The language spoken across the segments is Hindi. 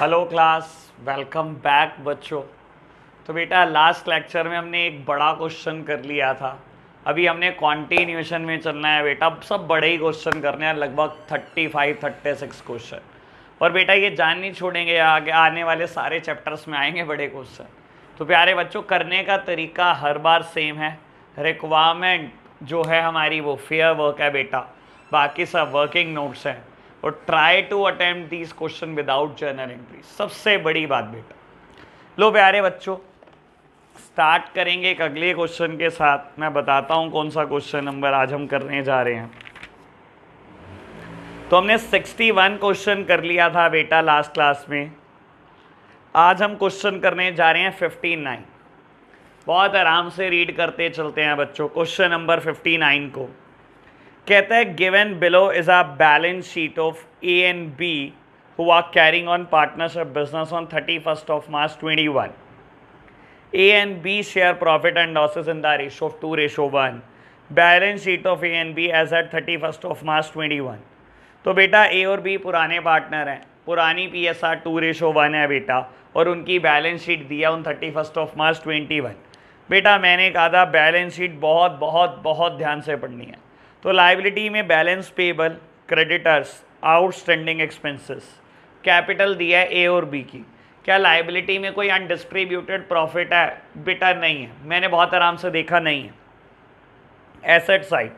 हेलो क्लास वेलकम बैक बच्चों तो बेटा लास्ट लेक्चर में हमने एक बड़ा क्वेश्चन कर लिया था अभी हमने कॉन्टिन्यूशन में चलना है बेटा सब बड़े ही क्वेश्चन करने हैं लगभग 35 36 क्वेश्चन और बेटा ये जान नहीं छोड़ेंगे आगे आने वाले सारे चैप्टर्स में आएंगे बड़े क्वेश्चन तो प्यारे बच्चों करने का तरीका हर बार सेम है रिक्वायरमेंट जो है हमारी वो फेयर वर्क है बेटा बाकी सब वर्किंग नोट्स हैं और try to attempt this question without journal entry सबसे बड़ी बात बेटा लो प्यारे बच्चों स्टार्ट करेंगे एक अगले क्वेश्चन के साथ मैं बताता हूँ कौन सा क्वेश्चन नंबर आज हम करने जा रहे हैं तो हमने 61 क्वेश्चन कर लिया था बेटा लास्ट क्लास में आज हम क्वेश्चन करने जा रहे हैं 59 बहुत आराम से रीड करते चलते हैं बच्चों क्वेश्चन नंबर 59 को कहते हैं given below is a balance sheet of A and B who are carrying on partnership business on thirty first of March twenty one A and B share profit and losses in the ratio of two ratio one balance sheet of A and B as at thirty first of March twenty one तो बेटा ए और बी पुराने पार्टनर हैं पुरानी P S R two ratio one है बेटा और उनकी बैलेंस शीट दिया on thirty first of March twenty one बेटा मैंने कहा था बैलेंस शीट बहुत बहुत बहुत ध्यान से पढ़नी है तो लाइबिलिटी में balance payable creditors outstanding expenses capital दिया है ए और बी की क्या लाइबिलिटी में कोई अनडिस्ट्रीब्यूटेड प्रॉफिट है बिटर नहीं है मैंने बहुत आराम से देखा नहीं है asset side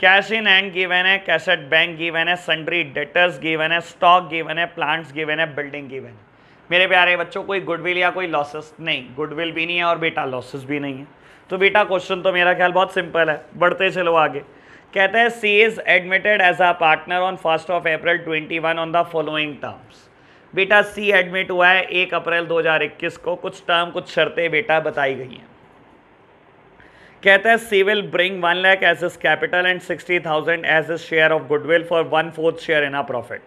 cash in hand given है कैश एट बैंक गिवन है सन्ड्री डेटर्स गिवन है स्टॉक गिवन है प्लांट्स गिवन है बिल्डिंग गिवन है मेरे प्यारे बच्चों कोई गुडविल या कोई लॉसेस नहीं गुडविल भी नहीं है और बेटा लॉसेस भी नहीं है तो बेटा क्वेश्चन तो मेरा ख्याल बहुत सिंपल है बढ़ते चलो आगे कहता है C is admitted as a partner on first of April 21 on the following terms बेटा सी एडमिट हुआ है एक अप्रैल 2021 को कुछ टर्म कुछ शर्तें बेटा बताई गई हैं कहता है C will bring one lakh as his capital and sixty thousand as his share of goodwill for one fourth share in a profit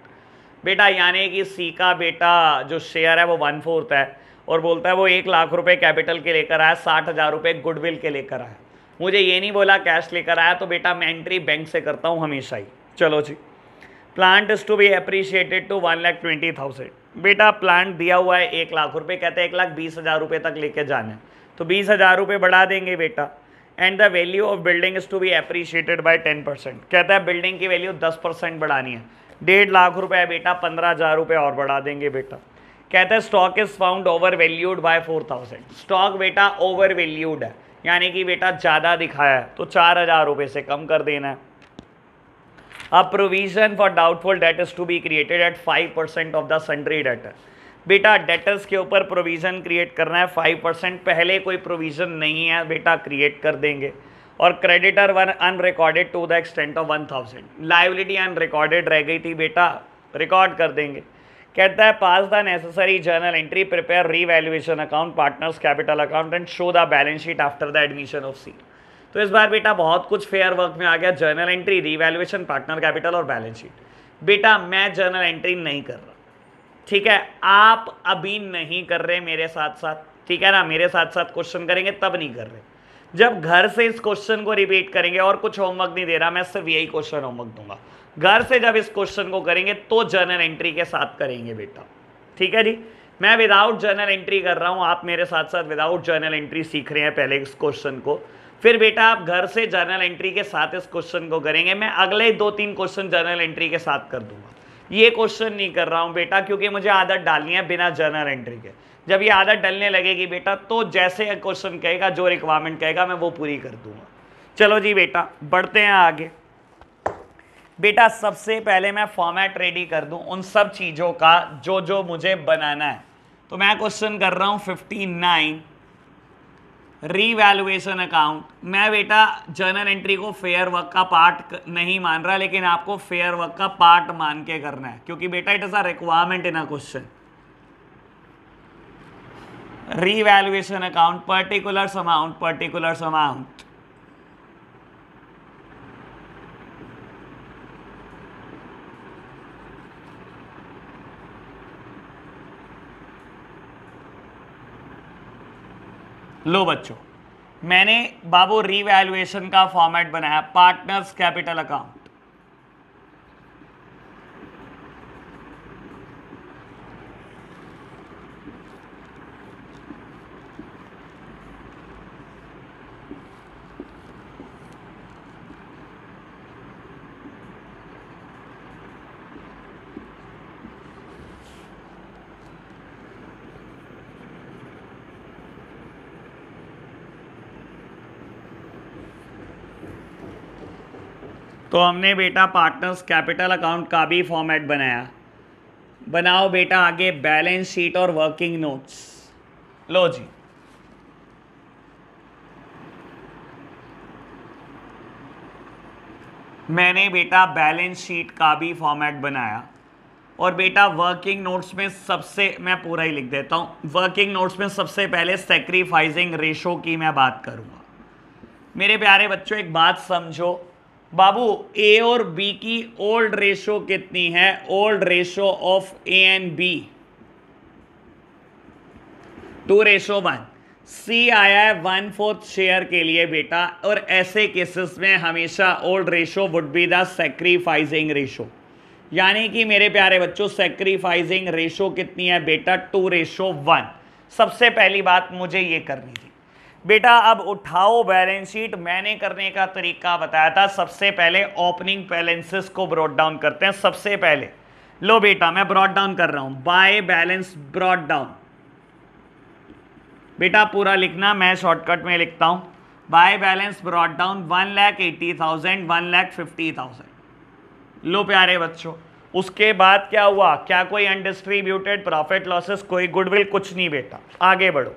बेटा यानी कि सी का बेटा जो शेयर है वो वन फोर्थ है और बोलता है वो एक लाख रुपए कैपिटल के लेकर आया साठ हज़ार रुपये गुडविल के लेकर आया मुझे ये नहीं बोला कैश लेकर आया तो बेटा मैं एंट्री बैंक से करता हूँ हमेशा ही चलो जी plant is to be appreciated to one lakh twenty thousand बेटा प्लांट दिया हुआ है एक लाख रुपये कहते हैं एक लाख बीस हज़ार रुपये तक लेके जाना है तो बीस हज़ार रुपये बढ़ा देंगे बेटा and the value of building is to be appreciated by ten percent कहता है बिल्डिंग की वैल्यू दस परसेंट बढ़ानी है डेढ़ लाख रुपये है बेटा पंद्रह हज़ार रुपये और बढ़ा देंगे बेटा कहता है stock is found over valued by four thousand stock बेटा ओवर वैल्यूड है यानी कि बेटा ज़्यादा दिखाया है तो चार हज़ार रुपये से कम कर देना है अब provision for doubtful debtors to be created at five percent of the sundry debtor बेटा डेटर्स के ऊपर प्रोविज़न क्रिएट करना है फाइव परसेंट पहले कोई प्रोविज़न नहीं है बेटा क्रिएट कर देंगे और creditor one unrecorded to the extent of one thousand liability unrecorded रह गई थी बेटा रिकॉर्ड कर देंगे कहता है pass the necessary journal entry prepare revaluation account partners capital account and show the balance sheet after the admission of C तो इस बार बेटा बहुत कुछ फेयर वर्क में आ गया journal entry revaluation partner capital और बैलेंस शीट बेटा मैं जर्नल एंट्री नहीं कर रहा ठीक है आप अभी नहीं कर रहे मेरे साथ साथ ठीक है ना मेरे साथ साथ क्वेश्चन करेंगे तब नहीं कर रहे जब घर से इस क्वेश्चन को रिपीट करेंगे और कुछ होमवर्क नहीं दे रहा मैं सिर्फ यही क्वेश्चन होमवर्क दूंगा घर से जब इस क्वेश्चन को करेंगे तो जर्नल एंट्री के साथ करेंगे बेटा ठीक है जी मैं विदाउट जर्नल एंट्री कर रहा हूँ आप मेरे साथ साथ विदाउट जर्नल एंट्री सीख रहे हैं पहले इस क्वेश्चन को फिर बेटा आप घर से जर्नल एंट्री के साथ इस क्वेश्चन को करेंगे मैं अगले दो तीन क्वेश्चन जर्नल एंट्री के साथ कर दूंगा ये क्वेश्चन नहीं कर रहा हूँ बेटा क्योंकि मुझे आदत डालनी है बिना जर्नल एंट्री के जब ये आदत डलने लगेगी बेटा तो जैसे क्वेश्चन कहेगा जो रिक्वायरमेंट कहेगा मैं वो पूरी कर दूंगा चलो जी बेटा बढ़ते हैं आगे बेटा सबसे पहले मैं फॉर्मेट रेडी कर दूं उन सब चीज़ों का जो जो मुझे बनाना है तो मैं क्वेश्चन कर रहा हूं फिफ्टी नाइन रीवैल्युएशन अकाउंट मैं बेटा जर्नल एंट्री को फेयर वर्क का पार्ट नहीं मान रहा लेकिन आपको फेयर वर्क का पार्ट मान के करना है क्योंकि बेटा it is a requirement in a question revaluation account particulars amount particulars amount लो बच्चों मैंने बाबू रीवैल्यूएशन का फॉर्मेट बनाया पार्टनर्स कैपिटल अकाउंट तो हमने बेटा पार्टनर्स कैपिटल अकाउंट का भी फॉर्मेट बनाया बनाओ बेटा आगे बैलेंस शीट और वर्किंग नोट्स लो जी मैंने बेटा बैलेंस शीट का भी फॉर्मेट बनाया और बेटा वर्किंग नोट्स में सबसे मैं पूरा ही लिख देता हूँ वर्किंग नोट्स में सबसे पहले सेक्रीफाइजिंग रेशो की मैं बात करूँगा मेरे प्यारे बच्चों एक बात समझो बाबू ए और बी की ओल्ड रेशो कितनी है old ratio of A and B two ratio one C आया है वन फोर्थ शेयर के लिए बेटा और ऐसे केसेस में हमेशा old ratio would be the sacrificing ratio यानी कि मेरे प्यारे बच्चों सेक्रीफाइजिंग रेशो कितनी है बेटा टू रेशो वन सबसे पहली बात मुझे ये करनी थी बेटा अब उठाओ बैलेंस शीट मैंने करने का तरीका बताया था सबसे पहले ओपनिंग बैलेंसेस को ब्रॉड डाउन करते हैं सबसे पहले लो बेटा मैं ब्रॉड डाउन कर रहा हूं बाय बैलेंस ब्रॉड डाउन बेटा पूरा लिखना मैं शॉर्टकट में लिखता हूं by balance brought down one lakh eighty thousand one lakh fifty thousand लो प्यारे बच्चों उसके बाद क्या हुआ क्या कोई अनडिस्ट्रीब्यूटेड प्रॉफिट लॉसेस कोई गुडविल कुछ नहीं बेटा आगे बढ़ो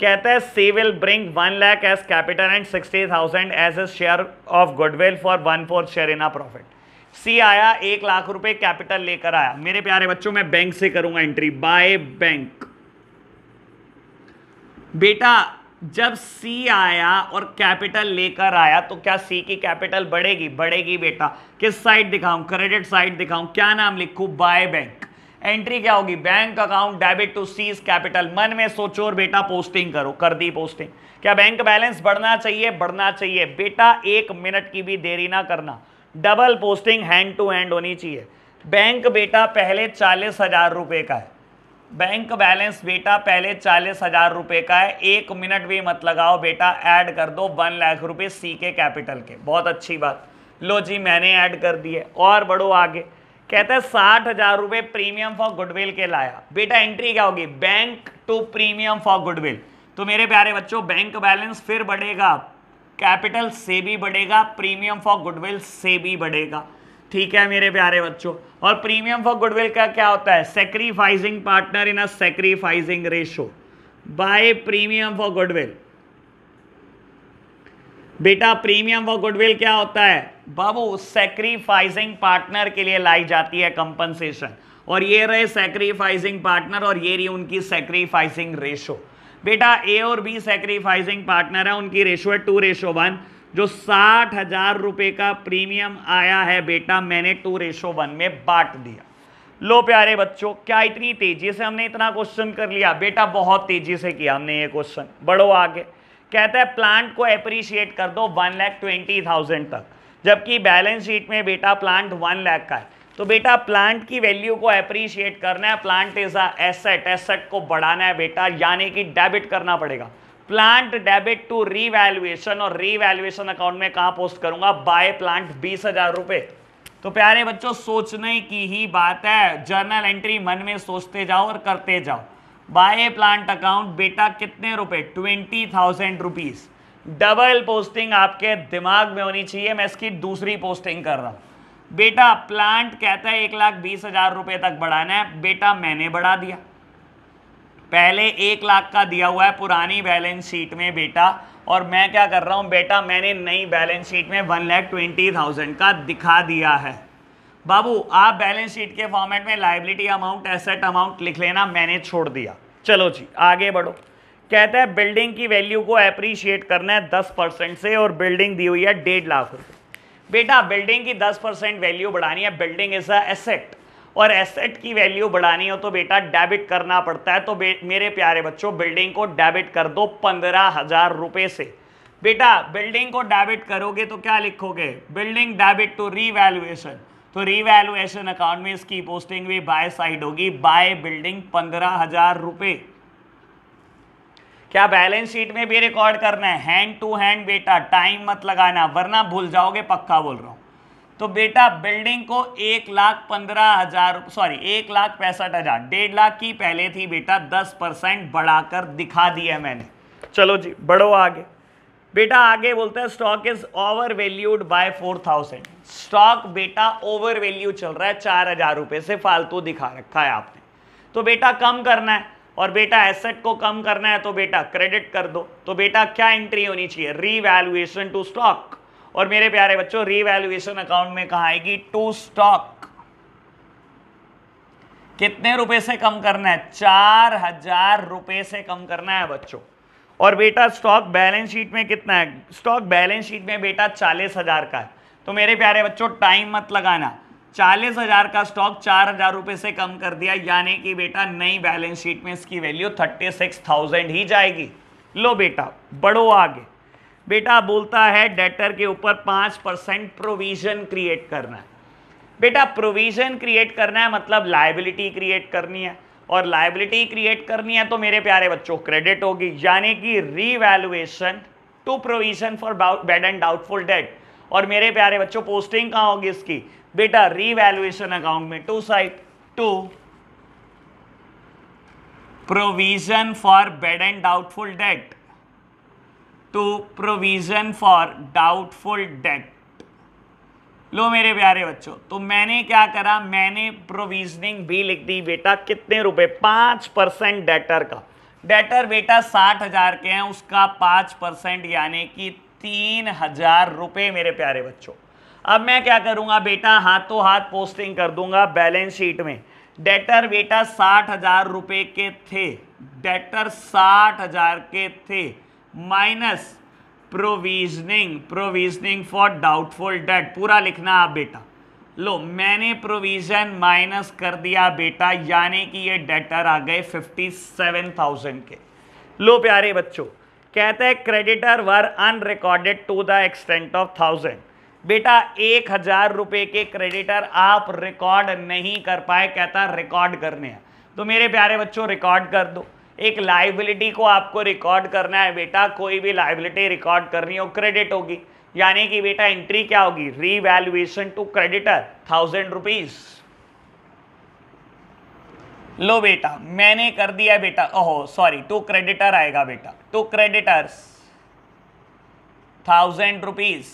कहता है C will bring one lakh as capital and sixty thousand as a share of goodwill for one fourth share in a profit C आया एक लाख रुपए कैपिटल लेकर आया मेरे प्यारे बच्चों मैं बैंक से करूंगा एंट्री बाय बैंक बेटा जब सी आया और कैपिटल लेकर आया तो क्या सी की कैपिटल बढ़ेगी बढ़ेगी बेटा किस साइड दिखाऊं क्रेडिट साइड दिखाऊं क्या नाम लिखूं बाय बैंक एंट्री क्या होगी bank account debit to C's capital मन में सोचो और बेटा पोस्टिंग करो कर दी पोस्टिंग क्या बैंक बैलेंस बढ़ना चाहिए बढ़ना चाहिए बेटा एक मिनट की भी देरी ना करना double posting hand to hand होनी चाहिए बैंक बेटा पहले चालीस हजार रुपये का है बैंक बैलेंस बेटा पहले चालीस हजार रुपये का है एक मिनट भी मत लगाओ बेटा ऐड कर दो वन लाख रुपये सी के कैपिटल के बहुत अच्छी बात लो जी मैंने ऐड कर दिए और बढ़ो आगे कहते हैं साठ हजार रुपए प्रीमियम फॉर गुडविल के लाया बेटा एंट्री क्या होगी bank to premium for goodwill तो मेरे प्यारे बच्चों बैंक बैलेंस फिर बढ़ेगा कैपिटल से भी बढ़ेगा प्रीमियम फॉर गुडविल से भी बढ़ेगा ठीक है मेरे प्यारे बच्चों और प्रीमियम फॉर गुडविल का क्या होता है sacrificing partner in a sacrificing ratio by premium for goodwill बेटा प्रीमियम व गुडविल क्या होता है बाबू सेक्रीफाइसिंग पार्टनर के लिए लाई जाती है कंपनसेशन और ये रहे सेक्रीफाइसिंग पार्टनर और ये रही उनकी सेक्रीफाइसिंग रेशो बेटा ए और बी सेक्रीफाइसिंग पार्टनर है उनकी रेशो है टू रेशो वन जो साठ हजार रुपये का प्रीमियम आया है बेटा मैंने टू रेशो वन में बांट दिया लो प्यारे बच्चों क्या इतनी तेजी से हमने इतना क्वेश्चन कर लिया बेटा बहुत तेजी से किया हमने ये क्वेश्चन बढ़ो आगे कहता है प्लांट को अप्रिशिएट कर दो वन लैख ट्वेंटी थाउजेंड तक जबकि बैलेंस शीट में बेटा प्लांट वन लैख का है तो बेटा प्लांट की वैल्यू को अप्रिशिएट करना है plant is a asset asset को बढ़ाना है बेटा यानी कि डेबिट करना पड़ेगा प्लांट डेबिट टू रीवैल्युएशन और रीवैल्युएशन अकाउंट में कहाँ पोस्ट करूंगा बाय प्लांट बीस हजार तो प्यारे बच्चों सोचने की ही बात है जर्नल एंट्री मन में सोचते जाओ और करते जाओ बाय प्लांट अकाउंट बेटा कितने रुपए twenty thousand rupees double posting आपके दिमाग में होनी चाहिए मैं इसकी दूसरी पोस्टिंग कर रहा हूँ बेटा प्लांट कहता है एक लाख बीस हज़ार रुपये तक बढ़ाना है बेटा मैंने बढ़ा दिया पहले एक लाख का दिया हुआ है पुरानी बैलेंस शीट में बेटा और मैं क्या कर रहा हूँ बेटा मैंने नई बैलेंस शीट में वन लैख ट्वेंटी थाउजेंड का दिखा दिया है बाबू आप बैलेंस शीट के फॉर्मेट में लाइबिलिटी अमाउंट एसेट अमाउंट लिख लेना मैंने छोड़ दिया चलो जी आगे बढ़ो कहता है बिल्डिंग की वैल्यू को अप्रिशिएट करना है दस परसेंट से और बिल्डिंग दी हुई है डेढ़ लाख रुपये बेटा बिल्डिंग की दस परसेंट वैल्यू बढ़ानी है बिल्डिंग इज असेट और एसेट की वैल्यू बढ़ानी हो तो बेटा डेबिट करना पड़ता है तो मेरे प्यारे बच्चों बिल्डिंग को डेबिट कर दो पंद्रह हजार रुपये से बेटा बिल्डिंग को डेबिट करोगे तो क्या लिखोगे बिल्डिंग डेबिट टू रीवैल्यूएशन तो रिवैल्यूएशन अकाउंट में इसकी पोस्टिंग भी बाय साइड होगी बाय बिल्डिंग पंद्रह हजार रुपए क्या बैलेंस शीट में भी रिकॉर्ड करना है हैंड टू हैंड बेटा टाइम मत लगाना वरना भूल जाओगे पक्का बोल रहा हूं तो बेटा बिल्डिंग को एक लाख पंद्रह हजार सॉरी एक लाख पैंसठ हजार डेढ़ लाख की पहले थी बेटा दस परसेंट बढ़ाकर दिखा दिया मैंने चलो जी बढ़ो आगे बेटा आगे बोलता है stock is over valued by four thousand stock बेटा ओवर वैल्यू चल रहा है चार हजार रुपए से फालतू दिखा रखा है आपने तो बेटा कम करना है और बेटा एसेट को कम करना है तो बेटा क्रेडिट कर दो तो बेटा क्या एंट्री होनी चाहिए रीवैल्यूएशन टू स्टॉक और मेरे प्यारे बच्चों रीवैल्यूएशन अकाउंट में कहा आएगी टू स्टॉक कितने रुपए से कम करना है चार हजार रुपए से कम करना है बच्चों और बेटा स्टॉक बैलेंस शीट में कितना है स्टॉक बैलेंस शीट में बेटा चालीस हज़ार का है तो मेरे प्यारे बच्चों टाइम मत लगाना चालीस हज़ार का स्टॉक चार हज़ार रुपये से कम कर दिया यानी कि बेटा नई बैलेंस शीट में इसकी वैल्यू थर्टी सिक्स थाउजेंड ही जाएगी लो बेटा बढ़ो आगे बेटा बोलता है डेटर के ऊपर पाँच परसेंट प्रोविज़न क्रिएट करना है बेटा प्रोविज़न क्रिएट करना है मतलब लाइबिलिटी क्रिएट करनी है और लाइबिलिटी क्रिएट करनी है तो मेरे प्यारे बच्चों क्रेडिट होगी यानी कि revaluation to provision for bad and doubtful debt और मेरे प्यारे बच्चों पोस्टिंग कहाँ होगी इसकी बेटा रीवैल्युएशन अकाउंट में to side to provision for bad and doubtful debt to provision for doubtful debt लो मेरे प्यारे बच्चों तो मैंने क्या करा मैंने प्रोविजनिंग भी लिख दी बेटा कितने रुपए पाँच परसेंट डेटर का डेटर बेटा साठ हजार के हैं उसका पाँच परसेंट यानी कि तीन हजार रुपये मेरे प्यारे बच्चों अब मैं क्या करूँगा बेटा हाथों हाथ पोस्टिंग कर दूंगा बैलेंस शीट में डेटर बेटा साठ हजार रुपये के थे डेटर साठ हजार के थे minus provisioning provisioning for doubtful debt पूरा लिखना आप बेटा लो मैंने प्रोविजन माइनस कर दिया बेटा यानी कि ये डेटर आ गए फिफ्टी सेवन थाउजेंड के लो प्यारे बच्चों कहते हैं creditor were unrecorded to the extent of thousand बेटा एक हजार रुपये के क्रेडिटर आप रिकॉर्ड नहीं कर पाए कहता रिकॉर्ड करने हैं तो मेरे प्यारे बच्चों रिकॉर्ड कर दो एक लाइबिलिटी को आपको रिकॉर्ड करना है बेटा कोई भी लाइबिलिटी रिकॉर्ड करनी हो क्रेडिट होगी यानी कि बेटा एंट्री क्या होगी revaluation to creditor thousand rupees लो बेटा मैंने कर दिया बेटा ओहो सॉरी टू क्रेडिटर आएगा बेटा टू क्रेडिटर्स थाउजेंड रुपीज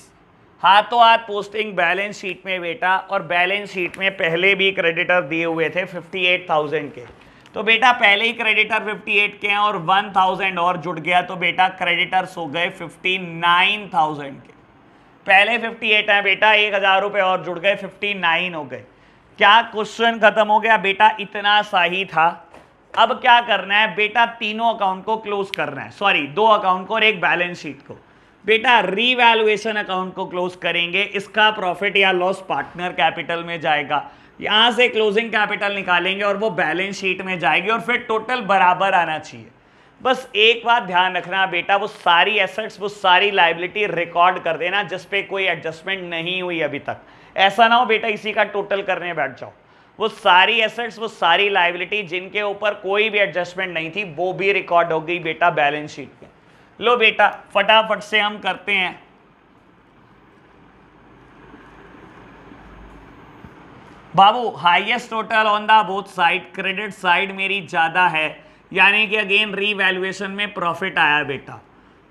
हाथों हाथ पोस्टिंग बैलेंस शीट में बेटा और बैलेंस शीट में पहले भी क्रेडिटर दिए हुए थे फिफ्टी एट थाउजेंड के तो बेटा पहले ही क्रेडिटर 58 के हैं और 1000 और जुट गया तो बेटा क्रेडिटर्स हो गए 59000 के पहले 58 है बेटा एक हज़ार रुपए और जुड़ गए 59 हो गए क्या क्वेश्चन खत्म हो गया बेटा इतना सा ही था अब क्या करना है बेटा तीनों अकाउंट को क्लोज करना है सॉरी दो अकाउंट को और एक बैलेंस शीट को बेटा रीवैल्यूएशन अकाउंट को क्लोज करेंगे इसका प्रॉफिट या लॉस पार्टनर कैपिटल में जाएगा यहाँ से क्लोजिंग कैपिटल निकालेंगे और वो बैलेंस शीट में जाएगी और फिर टोटल बराबर आना चाहिए बस एक बात ध्यान रखना बेटा वो सारी एसेट्स वो सारी लाइबिलिटी रिकॉर्ड कर देना जिस पे कोई एडजस्टमेंट नहीं हुई अभी तक ऐसा ना हो बेटा इसी का टोटल करने बैठ जाओ वो सारी एसेट्स वो सारी लाइबिलिटी जिनके ऊपर कोई भी एडजस्टमेंट नहीं थी वो भी रिकॉर्ड हो गई बेटा बैलेंस शीट में लो बेटा फटाफट से हम करते हैं बाबू highest total on the both side credit side मेरी ज़्यादा है यानी कि अगेन रीवैल्यूएशन में प्रॉफिट आया बेटा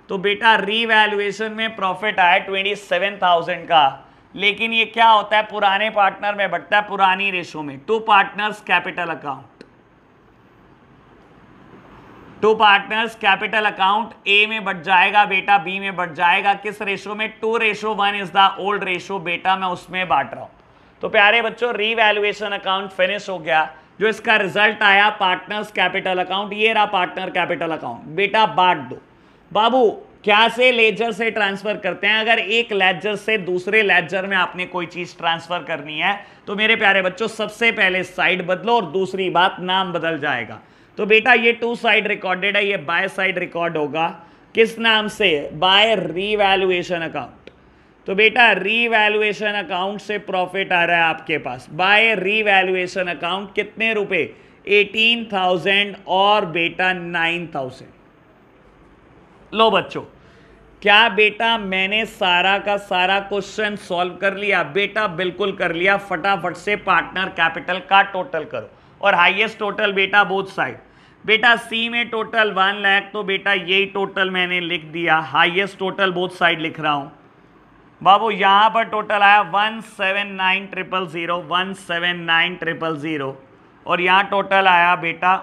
तो बेटा रीवैल्यूएशन में प्रॉफिट आया ट्वेंटी सेवन थाउजेंड का लेकिन ये क्या होता है पुराने पार्टनर में बढ़ता है पुरानी रेशो में to partners capital account to partners capital account A में बट जाएगा बेटा बी में बट जाएगा किस रेशो में two ratio one is the old ratio बेटा मैं उसमें बांट रहा हूं तो प्यारे बच्चों रीवैल्युएशन अकाउंट फिनिश हो गया जो इसका रिजल्ट आया पार्टनर्स कैपिटल अकाउंट ये रहा पार्टनर कैपिटल अकाउंट बेटा बांट दो बाबू क्या से लेजर से ट्रांसफर करते हैं अगर एक लेजर से दूसरे लेजर में आपने कोई चीज ट्रांसफर करनी है तो मेरे प्यारे बच्चों सबसे पहले साइड बदलो और दूसरी बात नाम बदल जाएगा तो बेटा ये टू साइड रिकॉर्डेड है ये बाय साइड रिकॉर्ड होगा किस नाम से बाय रीवैल्यूएशन अकाउंट तो बेटा रीवैल्यूएशन अकाउंट से प्रॉफिट आ रहा है आपके पास बाय रीवैल्यूएशन अकाउंट कितने रुपए 18,000 और बेटा 9,000 लो बच्चों क्या बेटा मैंने सारा का सारा क्वेश्चन सॉल्व कर लिया बेटा बिल्कुल कर लिया फटाफट से पार्टनर कैपिटल का टोटल करो और हाईएस्ट टोटल बेटा बोथ साइड बेटा सी में टोटल वन लैख तो बेटा यही टोटल मैंने लिख दिया हाइएस्ट टोटल बोथ साइड लिख रहा हूँ बाबू यहाँ पर टोटल आया one seven nine triple zero one seven nine triple zero और यहाँ टोटल आया बेटा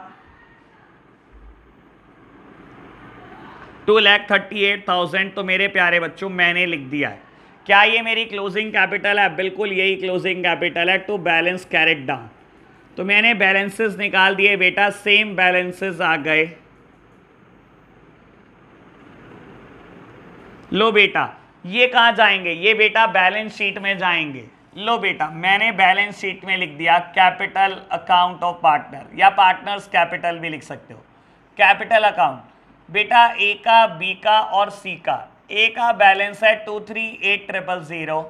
two lakh thirty eight thousand तो मेरे प्यारे बच्चों मैंने लिख दिया है क्या ये मेरी क्लोजिंग कैपिटल है बिल्कुल यही क्लोजिंग कैपिटल है टू बैलेंस कैरेट डाउन तो मैंने बैलेंसेस निकाल दिए बेटा सेम बैलेंसेस आ गए लो बेटा ये कहाँ जाएंगे ये बेटा बैलेंस शीट में जाएंगे लो बेटा मैंने बैलेंस शीट में लिख दिया कैपिटल अकाउंट ऑफ पार्टनर या पार्टनर्स कैपिटल भी लिख सकते हो कैपिटल अकाउंट बेटा ए का बी का और सी का ए का बैलेंस है two three eight triple zero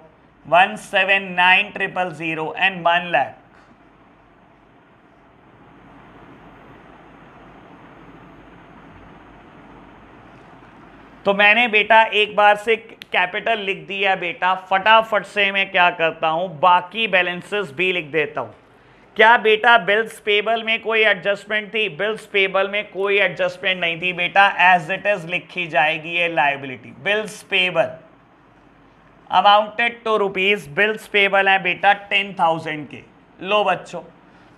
one seven nine triple zero and one lakh तो मैंने बेटा एक बार से कैपिटल लिख दिया बेटा फटाफट से मैं क्या करता हूँ बाकी बैलेंसेस भी लिख देता हूँ क्या बेटा बिल्स पेबल में कोई एडजस्टमेंट थी बिल्स पेबल में कोई एडजस्टमेंट नहीं थी बेटा एज इट इज लिखी जाएगी ये liability bills payable amounted to rupees bills payable है बेटा टेन थाउजेंड के लो बच्चों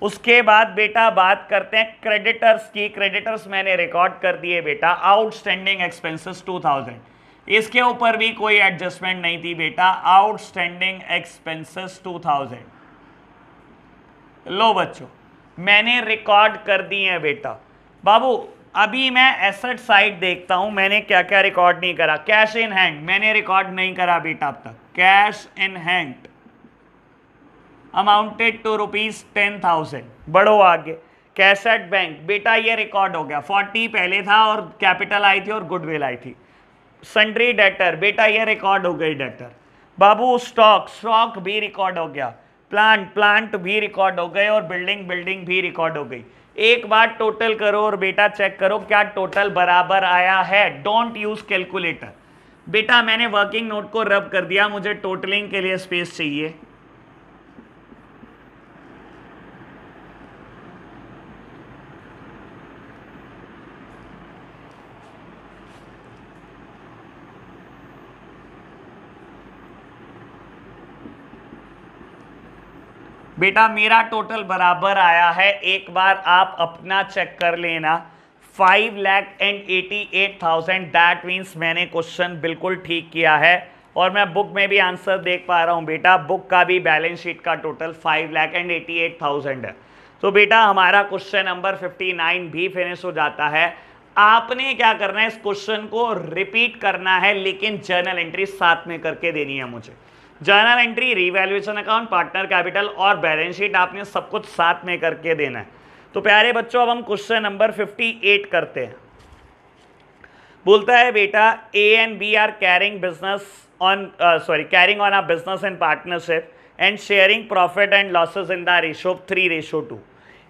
उसके बाद बेटा बात करते हैं क्रेडिटर्स की क्रेडिटर्स मैंने रिकॉर्ड कर दिए बेटा आउटस्टैंडिंग एक्सपेंसिस टू थाउजेंड इसके ऊपर भी कोई एडजस्टमेंट नहीं थी बेटा आउटस्टैंडिंग एक्सपेंसेस 2000 लो बच्चों मैंने रिकॉर्ड कर दी है बेटा बाबू अभी मैं एसेट साइड देखता हूं मैंने क्या क्या रिकॉर्ड नहीं करा कैश इन हैंड मैंने रिकॉर्ड नहीं करा बेटा अब तक cash in hand amounted to rupees ten thousand बढ़ो आगे कैसेट बैंक बेटा ये रिकॉर्ड हो गया फोर्टी पहले था और कैपिटल आई थी और गुडविल आई थी सन्ड्री डेटर बेटा ये रिकॉर्ड हो गई डेटर बाबू स्टॉक स्टॉक भी रिकॉर्ड हो गया प्लांट प्लांट भी रिकॉर्ड हो गए और बिल्डिंग बिल्डिंग भी रिकॉर्ड हो गई एक बार टोटल करो और बेटा चेक करो क्या टोटल बराबर आया है डोंट यूज कैलकुलेटर बेटा मैंने वर्किंग नोट को रब कर दिया मुझे टोटलिंग के लिए स्पेस चाहिए बेटा मेरा टोटल बराबर आया है एक बार आप अपना चेक कर लेना five lakh and eighty eight thousand that means मैंने क्वेश्चन बिल्कुल ठीक किया है और मैं बुक में भी आंसर देख पा रहा हूँ बेटा बुक का भी बैलेंस शीट का total five lakh and eighty eight thousand है तो बेटा हमारा क्वेश्चन नंबर फिफ्टी नाइन भी फिनिश हो जाता है आपने क्या करना है इस क्वेश्चन को रिपीट करना है लेकिन जर्नल एंट्री साथ में करके देनी है मुझे journal entry revaluation account partner capital और बैलेंस शीट आपने सब कुछ साथ में करके देना है तो प्यारे बच्चों अब हम क्वेश्चन नंबर 58 करते हैं बोलता है बेटा A and B are carrying business on sorry carrying on are business in partnership and sharing profit and losses in the ratio three ratio two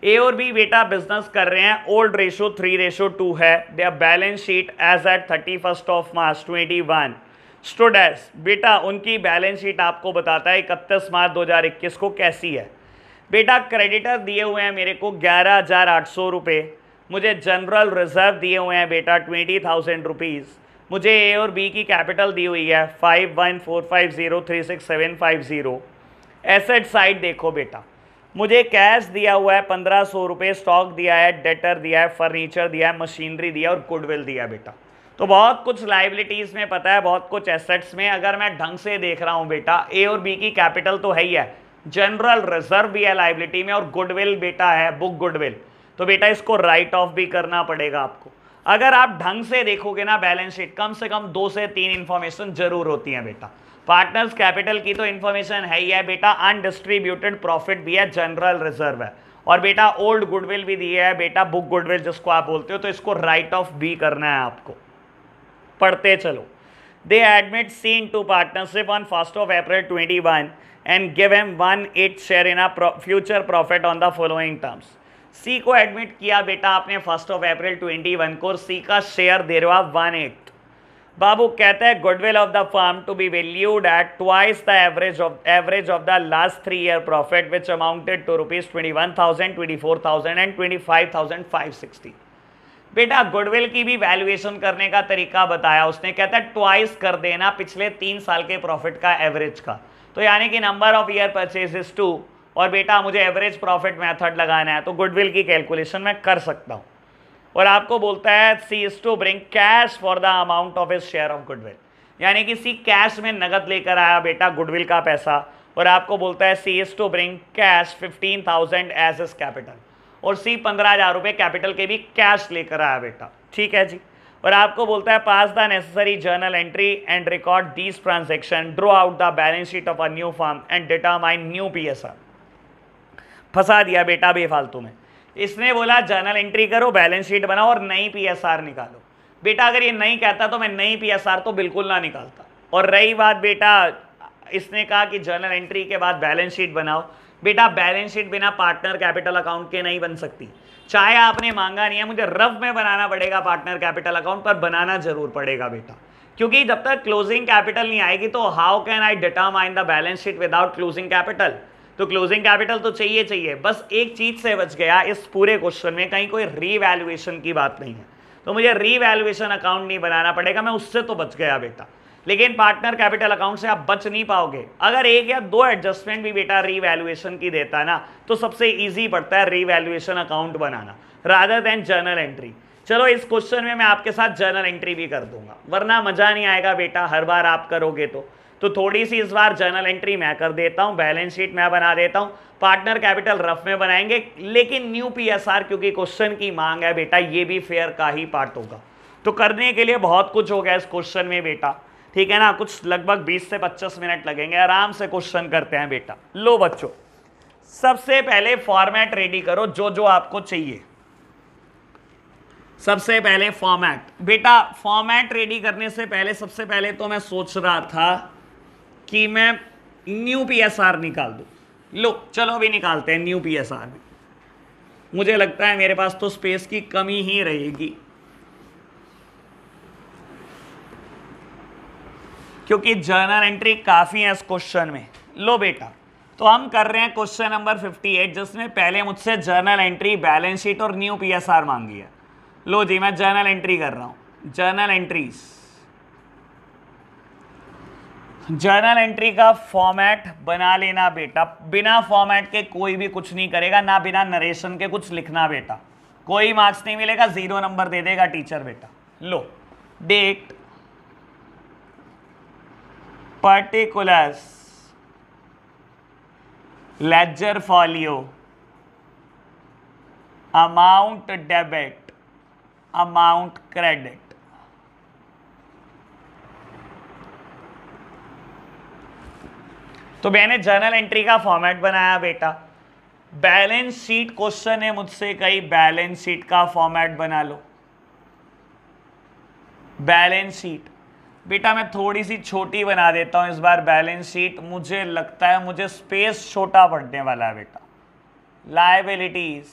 A और बी बेटा बिजनेस कर रहे हैं old ratio three ratio two है the balance sheet as at thirty first of March twenty one students बेटा उनकी बैलेंस शीट आपको बताता है इकतीस मार्च 2021 को कैसी है बेटा क्रेडिटर दिए हुए हैं मेरे को ग्यारह हज़ार आठ सौ रुपये मुझे जनरल रिजर्व दिए हुए हैं बेटा ट्वेंटी थाउजेंड रुपीज़ मुझे ए और बी की कैपिटल दी हुई है five one four five zero three six seven five zero asset side देखो बेटा मुझे कैश दिया हुआ है पंद्रह सौ रुपये स्टॉक दिया है डेटर दिया है फर्नीचर दिया है मशीनरी दिया है और गुडविल दिया है बेटा तो बहुत कुछ लाइबिलिटीज में पता है बहुत कुछ एसेट्स में अगर मैं ढंग से देख रहा हूँ बेटा ए और बी की कैपिटल तो है ही है जनरल रिजर्व भी है लाइबिलिटी में और गुडविल बेटा है बुक गुडविल तो बेटा इसको राइट ऑफ भी करना पड़ेगा आपको अगर आप ढंग से देखोगे ना बैलेंस शीट कम से कम दो से तीन इन्फॉर्मेशन जरूर होती है बेटा पार्टनर्स कैपिटल की तो इन्फॉर्मेशन है ही है बेटा अनडिस्ट्रीब्यूटेड प्रॉफिट भी है जनरल रिजर्व है और बेटा ओल्ड गुडविल भी दिया है बेटा बुक गुडविल जिसको आप बोलते हो तो इसको राइट ऑफ भी करना है आपको पढ़ते चलो they admit C into partnership on first of April twenty one and give him one eighth share in a future profit on the following terms C को एडमिट किया बेटा आपने first of April twenty one को सी का शेयर दे रहे वन एट बाबू कहते हैं goodwill of the firm to be valued at twice the average of average of the last three year profit which amounted to rupees twenty one thousand twenty four thousand and twenty five thousand five sixty बेटा गुडविल की भी वैल्यूएशन करने का तरीका बताया उसने कहता है ट्वाइस कर देना पिछले तीन साल के प्रॉफिट का एवरेज का तो यानी कि number of year purchase is two और बेटा मुझे एवरेज प्रॉफिट मेथड लगाना है तो गुडविल की कैलकुलेशन मैं कर सकता हूँ और आपको बोलता है C is to bring cash for the amount of his share of goodwill यानी कि सी कैश में नगद लेकर आया बेटा गुडविल का पैसा और आपको बोलता है C is to bring cash fifteen thousand as his capital और सी पंद्रह हज़ार रुपये कैपिटल के भी कैश लेकर आया बेटा ठीक है जी और आपको बोलता है pass the necessary journal entry and record these transaction draw out the balance sheet of a new firm and determine new P फंसा दिया बेटा बेफालतू में इसने बोला जर्नल एंट्री करो बैलेंस शीट बनाओ और नई पी निकालो बेटा अगर ये नहीं कहता तो मैं नई पी तो बिल्कुल ना निकालता और रही बात बेटा इसने कहा कि जर्नल एंट्री के बाद बैलेंस शीट बनाओ बेटा बैलेंस शीट बिना पार्टनर कैपिटल अकाउंट के नहीं बन सकती चाहे आपने मांगा नहीं है मुझे रफ में बनाना पड़ेगा पार्टनर कैपिटल अकाउंट पर बनाना जरूर पड़ेगा बेटा क्योंकि जब तक क्लोजिंग कैपिटल नहीं आएगी तो how can I determine the balance sheet without closing capital तो क्लोजिंग कैपिटल तो चाहिए चाहिए बस एक चीज से बच गया इस पूरे क्वेश्चन में कहीं कोई रीवैल्यूएशन की बात नहीं है तो मुझे रीवैल्यूएशन अकाउंट नहीं बनाना पड़ेगा मैं उससे तो बच गया बेटा लेकिन पार्टनर कैपिटल अकाउंट से आप बच नहीं पाओगे अगर एक या दो एडजस्टमेंट भी बेटा रीवैल्यूएशन की देता है ना तो सबसे ईजी पड़ता है रीवैल्यूएशन अकाउंट बनाना रादर देन जर्नल एंट्री चलो इस क्वेश्चन में मैं आपके साथ जर्नल एंट्री भी कर दूंगा वरना मजा नहीं आएगा बेटा हर बार आप करोगे तो तो थोड़ी सी इस बार जर्नल एंट्री मैं कर देता हूँ बैलेंस शीट मैं बना देता हूँ पार्टनर कैपिटल रफ में बनाएंगे लेकिन न्यू पीएसआर क्योंकि क्वेश्चन की मांग है बेटा ये भी फेयर का ही पार्ट होगा तो करने के लिए बहुत कुछ हो गया इस क्वेश्चन में बेटा ठीक है ना कुछ लगभग 20 से 25 मिनट लगेंगे आराम से क्वेश्चन करते हैं बेटा लो बच्चों सबसे पहले फॉर्मेट रेडी करो जो जो आपको चाहिए सबसे पहले फॉर्मेट बेटा फॉर्मेट रेडी करने से पहले सबसे पहले तो मैं सोच रहा था कि मैं न्यू पीएसआर निकाल दू लो चलो भी निकालते हैं न्यू पीएसआर मुझे लगता है मेरे पास तो स्पेस की कमी ही रहेगी क्योंकि जर्नल एंट्री काफ़ी है इस क्वेश्चन में लो बेटा तो हम कर रहे हैं क्वेश्चन नंबर 58 जिसमें पहले मुझसे जर्नल एंट्री बैलेंस शीट और न्यू पीएसआर मांगी है लो जी मैं जर्नल एंट्री कर रहा हूँ जर्नल एंट्रीज़ जर्नल एंट्री का फॉर्मेट बना लेना बेटा बिना फॉर्मेट के कोई भी कुछ नहीं करेगा ना बिना नरेशन के कुछ लिखना बेटा कोई मार्क्स नहीं मिलेगा जीरो नंबर दे देगा टीचर बेटा लो date particulars ledger folio amount debit amount credit तो मैंने जर्नल एंट्री का फॉर्मेट बनाया बेटा बैलेंस शीट क्वेश्चन है मुझसे कई बैलेंस शीट का फॉर्मेट बना लो बैलेंस शीट बेटा मैं थोड़ी सी छोटी बना देता हूँ इस बार बैलेंस शीट मुझे लगता है मुझे स्पेस छोटा पड़ने वाला है बेटा लाइबिलिटीज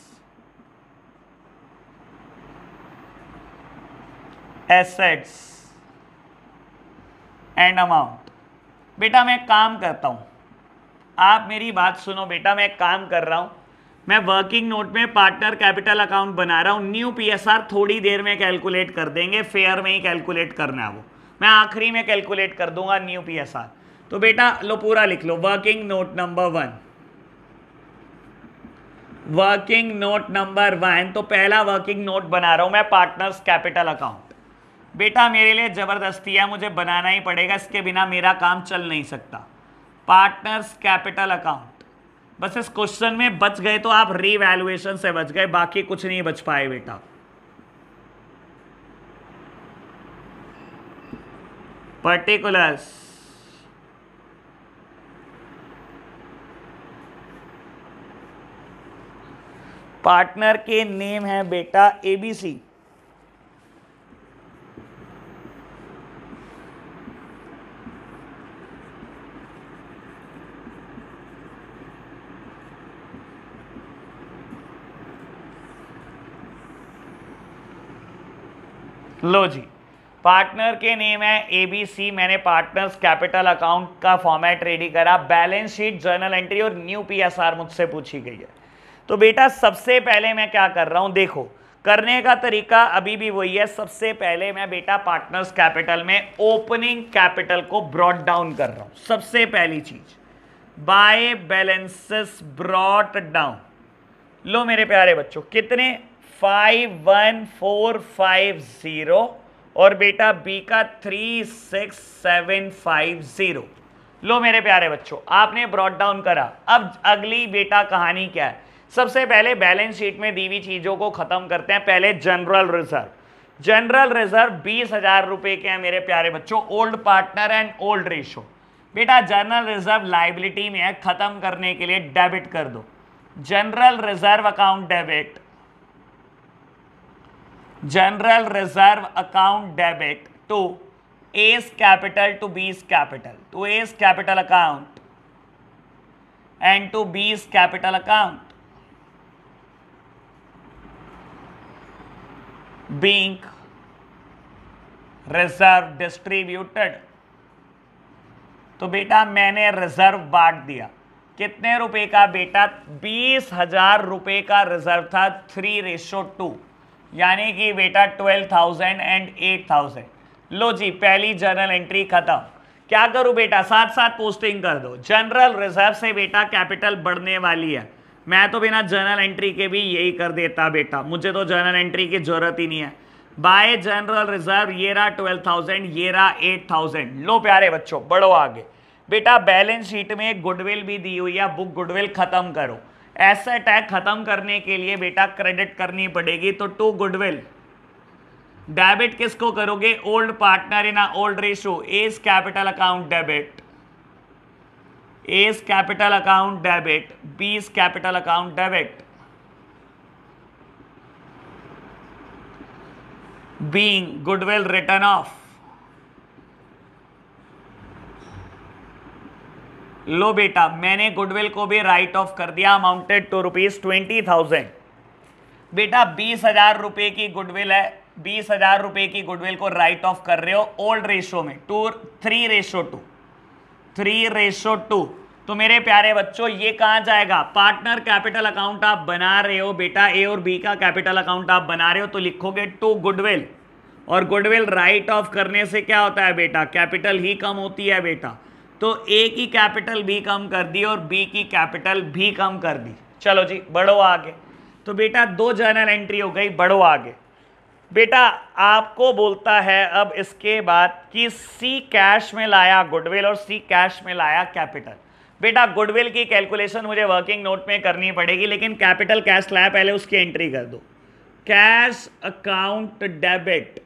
एसेट्स एंड अमाउंट बेटा मैं काम करता हूँ आप मेरी बात सुनो बेटा मैं काम कर रहा हूँ मैं वर्किंग नोट में पार्टनर कैपिटल अकाउंट बना रहा हूं न्यू पीएसआर थोड़ी देर में कैलकुलेट कर देंगे फेयर में ही कैलकुलेट करना है वो मैं आखिरी में कैलकुलेट कर दूंगा न्यू पी एस आर तो बेटा लो पूरा लिख लो working note number one working note number one तो पहला वर्किंग नोट बना रहा हूं मैं पार्टनर्स कैपिटल अकाउंट बेटा मेरे लिए ज़बरदस्ती है मुझे बनाना ही पड़ेगा इसके बिना मेरा काम चल नहीं सकता पार्टनर्स कैपिटल अकाउंट बस इस क्वेश्चन में बच गए तो आप रीवैल्यूएशन से बच गए बाकी कुछ नहीं बच पाए बेटा particulars पार्टनर के नेम है बेटा एबीसी लो जी पार्टनर के नेम है एबीसी मैंने पार्टनर्स कैपिटल अकाउंट का फॉर्मेट रेडी करा बैलेंस शीट जर्नल एंट्री और न्यू पीएसआर मुझसे पूछी गई है तो बेटा सबसे पहले मैं क्या कर रहा हूँ देखो करने का तरीका अभी भी वही है सबसे पहले मैं बेटा पार्टनर्स कैपिटल में ओपनिंग कैपिटल को ब्रॉड डाउन कर रहा हूँ सबसे पहली चीज बाय बैलेंसेस ब्रॉड डाउन लो मेरे प्यारे बच्चों कितने five one four five zero और बेटा बी का three six seven five zero लो मेरे प्यारे बच्चों आपने ब्रॉड डाउन करा अब अगली बेटा कहानी क्या है सबसे पहले बैलेंस शीट में दी हुई चीज़ों को ख़त्म करते हैं पहले जनरल रिजर्व जनरल रिजर्व बीस हज़ार रुपए के हैं मेरे प्यारे बच्चों old partner and old ratio बेटा जनरल रिजर्व लाइबिलिटी में है ख़त्म करने के लिए डेबिट कर दो general reserve account debit general reserve account debit to A's capital to B's capital to A's capital account and to B's capital account being reserve distributed तो बेटा मैंने रिजर्व बांट दिया कितने रुपए का बेटा बीस हजार रुपए का रिजर्व था थ्री रेशो टू यानी कि बेटा twelve thousand and eight thousand लो जी पहली जर्नल एंट्री खत्म क्या करूं बेटा साथ साथ पोस्टिंग कर दो जनरल रिजर्व से बेटा कैपिटल बढ़ने वाली है मैं तो बिना जर्नल एंट्री के भी यही कर देता बेटा मुझे तो जर्नल एंट्री की जरूरत ही नहीं है बाय जनरल रिजर्व ये रहा ट्वेल्व थाउजेंड ये रहा एट थाउजेंड लो प्यारे बच्चों बढ़ो आगे बेटा बैलेंस शीट में गुडविल भी दी हुई है बुक गुडविल खत्म करो ऐसा अटैक खत्म करने के लिए बेटा क्रेडिट करनी पड़ेगी तो टू गुडविल डेबिट किसको करोगे old partner in old ratio A's capital account debit A's capital account debit B's capital account debit being goodwill written off लो बेटा मैंने गुडविल को भी राइट ऑफ कर दिया amounted to rupees twenty thousand बेटा बीस हजार रुपये की गुडविल है बीस हजार रुपये की गुडविल को राइट ऑफ कर रहे हो ओल्ड रेशो में two three ratio two three ratio two तो मेरे प्यारे बच्चों ये कहाँ जाएगा पार्टनर कैपिटल अकाउंट आप बना रहे हो बेटा ए और बी का कैपिटल अकाउंट आप बना रहे हो तो लिखोगे टू गुडविल और गुडविल राइट ऑफ करने से क्या होता है बेटा कैपिटल ही कम होती है बेटा तो ए की कैपिटल भी कम कर दी और बी की कैपिटल भी कम कर दी चलो जी बढ़ो आगे तो बेटा दो जर्नल एंट्री हो गई बढ़ो आगे बेटा आपको बोलता है अब इसके बाद कि सी कैश में लाया गुडविल और सी कैश में लाया कैपिटल बेटा गुडविल की कैलकुलेशन मुझे वर्किंग नोट में करनी पड़ेगी लेकिन कैपिटल कैश लाया पहले उसकी एंट्री कर दो कैश अकाउंट डेबिट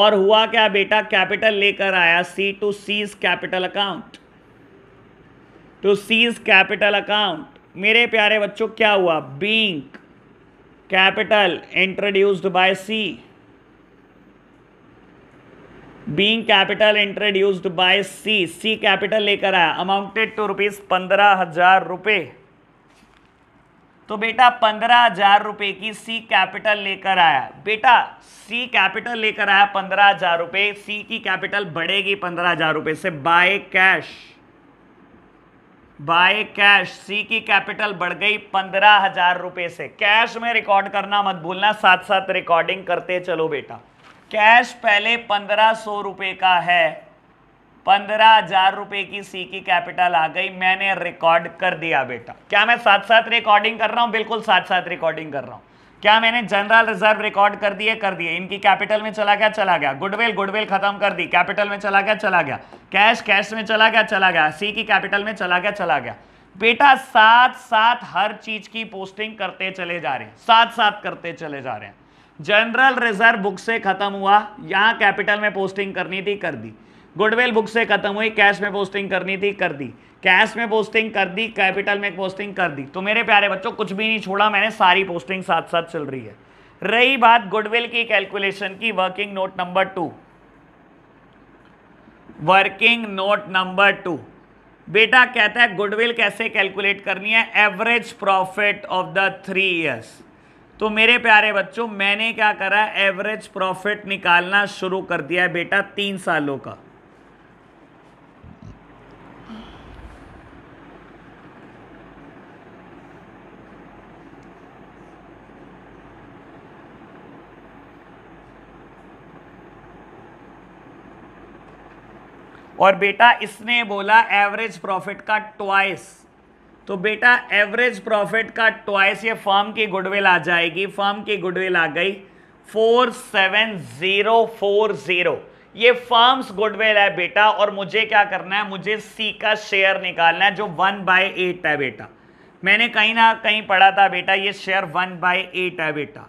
और हुआ क्या बेटा कैपिटल लेकर आया C to C's capital account to C's capital account मेरे प्यारे बच्चों क्या हुआ being capital introduced by C being capital introduced by C C capital लेकर आया अमाउंटेड टू रुपीज पंद्रह हजार रुपये तो बेटा पंद्रह हजार रुपए की सी कैपिटल लेकर आया बेटा सी कैपिटल लेकर आया पंद्रह हजार रुपए सी की कैपिटल बढ़ेगी पंद्रह हजार रुपये से by cash by cash C की कैपिटल बढ़ गई पंद्रह हजार रुपये से कैश में रिकॉर्ड करना मत भूलना साथ साथ रिकॉर्डिंग करते चलो बेटा कैश पहले पंद्रह सौ रुपए का है पंद्रह हजार रुपए की सी की कैपिटल आ गई मैंने रिकॉर्ड कर दिया बेटा क्या मैं साथ साथ रिकॉर्डिंग कर रहा हूँ बिल्कुल साथ साथ रिकॉर्डिंग कर रहा हूँ क्या मैंने जनरल रिजर्व रिकॉर्ड कर दिए कर दिए इनकी कैपिटल में चला गया चला गया गुडविल गुडविल खत्म कर दी कैपिटल में चला गया चला गया कैश कैश में चला गया चला गया सी की कैपिटल में चला गया चला गया बेटा साथ साथ हर चीज की पोस्टिंग करते चले जा रहे हैं साथ साथ करते चले जा रहे हैं जनरल रिजर्व बुक से खत्म हुआ यहां कैपिटल में पोस्टिंग करनी थी कर दी गुडविल बुक से खत्म हुई कैश में पोस्टिंग करनी थी कर दी कैश में पोस्टिंग कर दी कैपिटल में पोस्टिंग कर दी तो मेरे प्यारे बच्चों कुछ भी नहीं छोड़ा मैंने सारी पोस्टिंग साथ साथ चल रही है रही बात गुडविल की कैलकुलेशन की working note number two working note number two बेटा कहता है गुडविल कैसे कैलकुलेट करनी है average profit of the three years तो मेरे प्यारे बच्चों मैंने क्या करा एवरेज प्रॉफिट निकालना शुरू कर दिया है बेटा तीन सालों का और बेटा इसने बोला एवरेज प्रॉफिट का ट्वाइस तो बेटा एवरेज प्रॉफिट का ट्वाइस ये फॉर्म की गुडविल आ जाएगी फॉर्म की गुडविल आ गई four seven zero four zero ये फर्म्स गुडविल है बेटा और मुझे क्या करना है मुझे सी का शेयर निकालना है जो वन बाय एट है बेटा मैंने कहीं ना कहीं पढ़ा था बेटा ये शेयर वन बाय एट है बेटा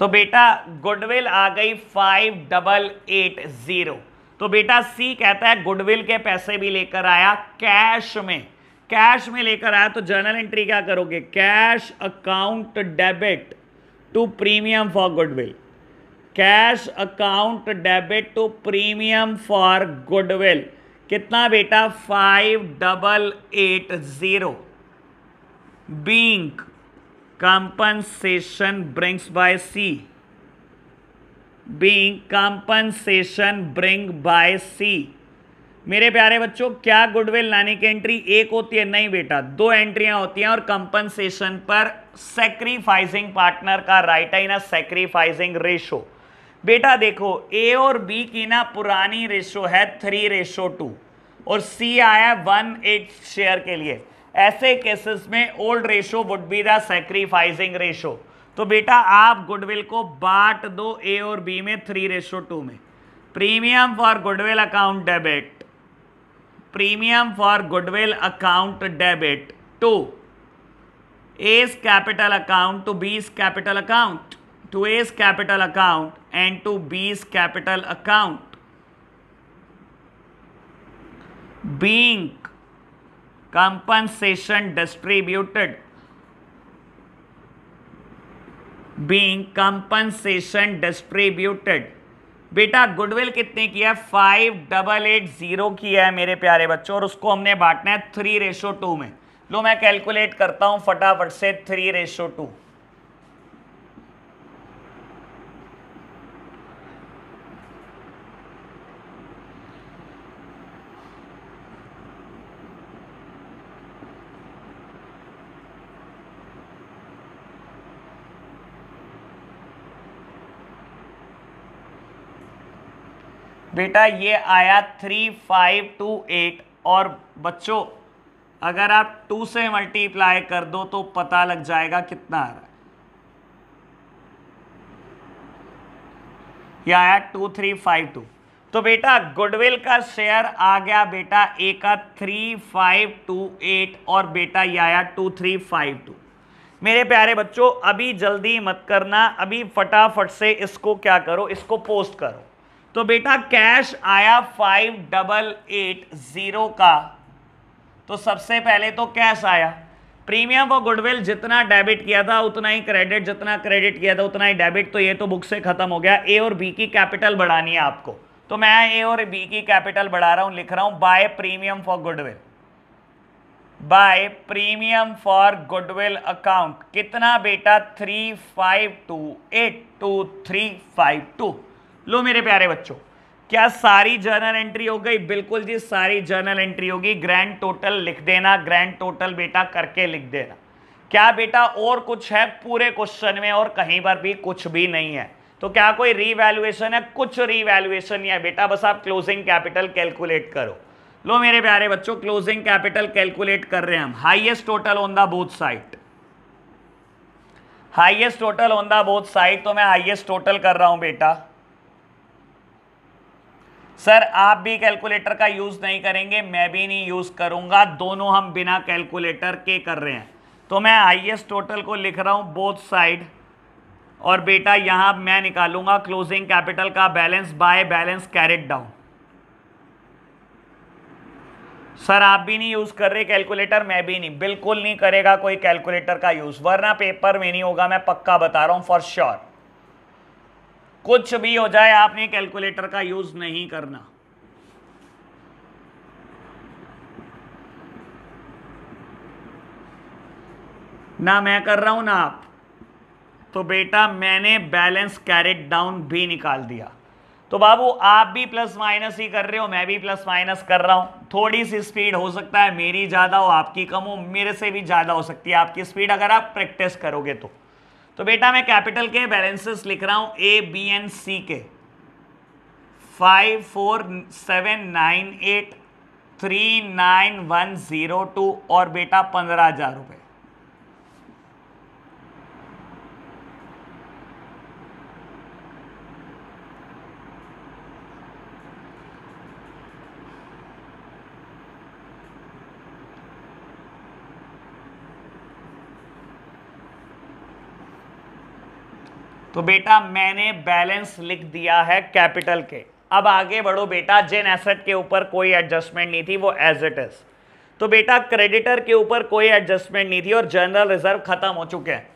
तो बेटा गुडविल आ गई फाइव डबल एट ज़ीरो तो बेटा सी कहता है गुडविल के पैसे भी लेकर आया कैश में कैश में लेकर आया तो जर्नल एंट्री क्या करोगे cash account debit to premium for goodwill cash account debit to premium for goodwill कितना बेटा five double eight zero being compensation brings by c being compensation bring by c मेरे प्यारे बच्चों क्या गुडविल लाने की एंट्री एक होती है नहीं बेटा दो एंट्रियां होती हैं और कंपनसेशन पर सेक्रीफाइजिंग पार्टनर का राइट है ना सेक्रीफाइजिंग रेशो बेटा देखो ए और बी की ना पुरानी रेशो है थ्री रेशो टू और सी आया वन एट शेयर के लिए ऐसे केसेस में old ratio would be the sacrificing ratio तो बेटा आप गुडविल को बांट दो ए और बी में थ्री रेशो टू में premium for goodwill account debit premium for goodwill account debit to A's capital account to B's capital account to A's capital account and to B's capital account Being compensation distributed being compensation distributed बेटा गुडविल कितने की है फाइव डबल एट जीरो की है मेरे प्यारे बच्चों और उसको हमने बांटना है थ्री रेशो टू में लो मैं कैलकुलेट करता हूँ फटाफट से थ्री रेशो टू बेटा ये आया थ्री फाइव टू एट और बच्चों अगर आप टू से मल्टीप्लाई कर दो तो पता लग जाएगा कितना आ रहा है यह आया टू थ्री फाइव टू तो बेटा गुडविल का शेयर आ गया बेटा ए का थ्री फाइव टू एट और बेटा यह आया टू थ्री फाइव टू मेरे प्यारे बच्चों अभी जल्दी मत करना अभी फटाफट से इसको क्या करो इसको पोस्ट करो तो बेटा कैश आया फाइव डबल एट ज़ीरो का तो सबसे पहले तो कैश आया प्रीमियम व गुडविल जितना डेबिट किया था उतना ही क्रेडिट जितना क्रेडिट किया था उतना ही डेबिट तो ये तो बुक से ख़त्म हो गया ए और बी की कैपिटल बढ़ानी है आपको तो मैं ए और बी की कैपिटल बढ़ा रहा हूँ लिख रहा हूँ by premium for goodwill by premium for goodwill account कितना बेटा three five two eight two three five two लो मेरे प्यारे बच्चों क्या सारी जर्नल एंट्री हो गई बिल्कुल जी सारी जर्नल एंट्री होगी ग्रैंड टोटल लिख देना ग्रैंड टोटल बेटा करके लिख देना क्या बेटा और कुछ है पूरे क्वेश्चन में और कहीं पर भी कुछ भी नहीं है तो क्या कोई रीवैल्यूएशन है कुछ रीवैल्यूएशन नहीं है बेटा बस आप क्लोजिंग कैपिटल कैलकुलेट करो लो मेरे प्यारे बच्चों क्लोजिंग कैपिटल कैलकुलेट कर रहे हैं हम highest total on the both side highest total on the both side तो मैं हाइएस्ट टोटल कर रहा हूं बेटा सर आप भी कैलकुलेटर का यूज़ नहीं करेंगे मैं भी नहीं यूज़ करूँगा दोनों हम बिना कैलकुलेटर के कर रहे हैं तो मैं हाइएस्ट टोटल को लिख रहा हूँ बोथ साइड और बेटा यहाँ मैं निकालूंगा क्लोजिंग कैपिटल का balance by balance carried down sir आप भी नहीं यूज़ कर रहे कैलकुलेटर मैं भी नहीं बिल्कुल नहीं करेगा कोई कैलकुलेटर का यूज़ वरना पेपर में नहीं होगा मैं पक्का बता रहा हूँ फॉर श्योर कुछ भी हो जाए आपने कैलकुलेटर का यूज नहीं करना ना मैं कर रहा हूं ना आप तो बेटा मैंने बैलेंस कैरेट डाउन भी निकाल दिया तो बाबू आप भी प्लस माइनस ही कर रहे हो मैं भी प्लस माइनस कर रहा हूँ थोड़ी सी स्पीड हो सकता है मेरी ज़्यादा हो आपकी कम हो मेरे से भी ज़्यादा हो सकती है आपकी स्पीड अगर आप प्रैक्टिस करोगे तो तो बेटा मैं कैपिटल के बैलेंसेस लिख रहा हूं ए बी एन सी के five four seven nine eight three nine one zero two और बेटा पंद्रह हज़ार रुपये तो बेटा मैंने बैलेंस लिख दिया है कैपिटल के अब आगे बढ़ो बेटा जिन एसेट के ऊपर कोई एडजस्टमेंट नहीं थी वो एज इट इज तो बेटा क्रेडिटर के ऊपर कोई एडजस्टमेंट नहीं थी और जनरल रिजर्व खत्म हो चुके हैं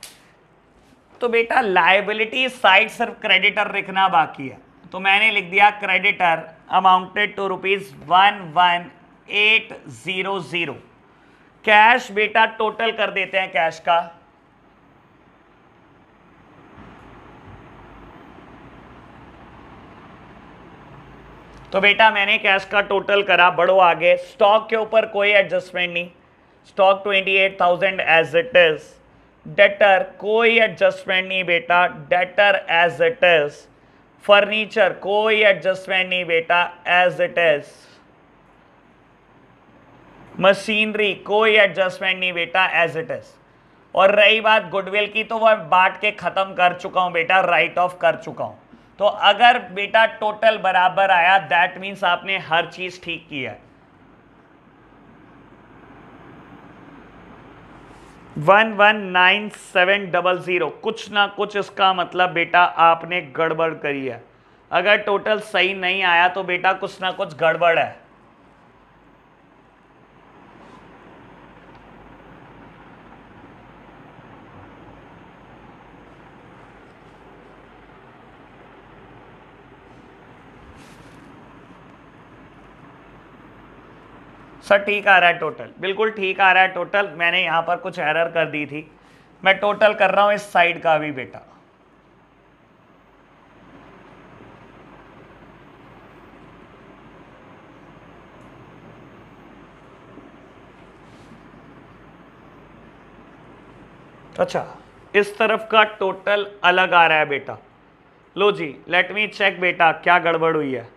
तो बेटा लाइबिलिटी साइड सिर्फ क्रेडिटर लिखना बाकी है तो मैंने लिख दिया creditor amounted to rupees one one eight zero zero cash बेटा टोटल कर देते हैं कैश का तो बेटा मैंने कैश का टोटल करा बढ़ो आगे स्टॉक के ऊपर कोई एडजस्टमेंट नहीं stock twenty eight thousand as it is debtor कोई एडजस्टमेंट नहीं बेटा debtor as it is furniture कोई एडजस्टमेंट नहीं बेटा एज इट इज मशीनरी कोई एडजस्टमेंट नहीं बेटा एज इट इज और रही बात गुडविल की तो वह बांट के ख़त्म कर चुका हूँ बेटा राइट ऑफ कर चुका हूँ तो अगर बेटा टोटल बराबर आया दैट मीन्स आपने हर चीज ठीक की है one one nine seven double zero कुछ ना कुछ इसका मतलब बेटा आपने गड़बड़ करी है अगर टोटल सही नहीं आया तो बेटा कुछ ना कुछ गड़बड़ है सर ठीक आ रहा है टोटल बिल्कुल ठीक आ रहा है टोटल मैंने यहाँ पर कुछ एरर कर दी थी मैं टोटल कर रहा हूँ इस साइड का भी बेटा अच्छा इस तरफ का टोटल अलग आ रहा है बेटा लो जी लेट मी चेक बेटा क्या गड़बड़ हुई है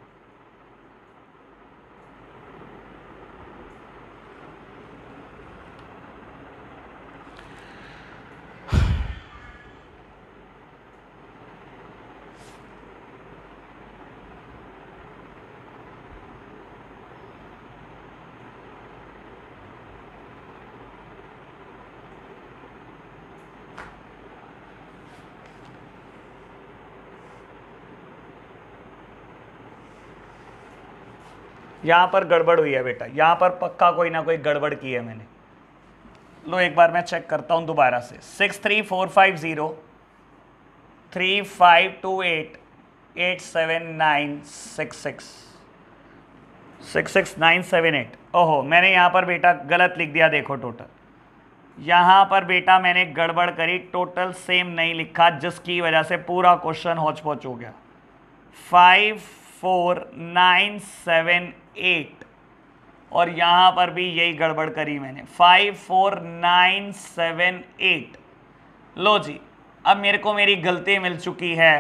यहाँ पर गड़बड़ हुई है बेटा यहाँ पर पक्का कोई ना कोई गड़बड़ की है मैंने लो एक बार मैं चेक करता हूँ दोबारा से six three four five zero three five two eight eight seven nine six six six six nine seven eight ओहो मैंने यहाँ पर बेटा गलत लिख दिया देखो टोटल यहाँ पर बेटा मैंने गड़बड़ करी टोटल सेम नहीं लिखा जिसकी वजह से पूरा क्वेश्चन हौच पौच हो गया five four nine seven eight और यहाँ पर भी यही गड़बड़ करी मैंने five four nine seven eight लो जी अब मेरे को मेरी गलती मिल चुकी है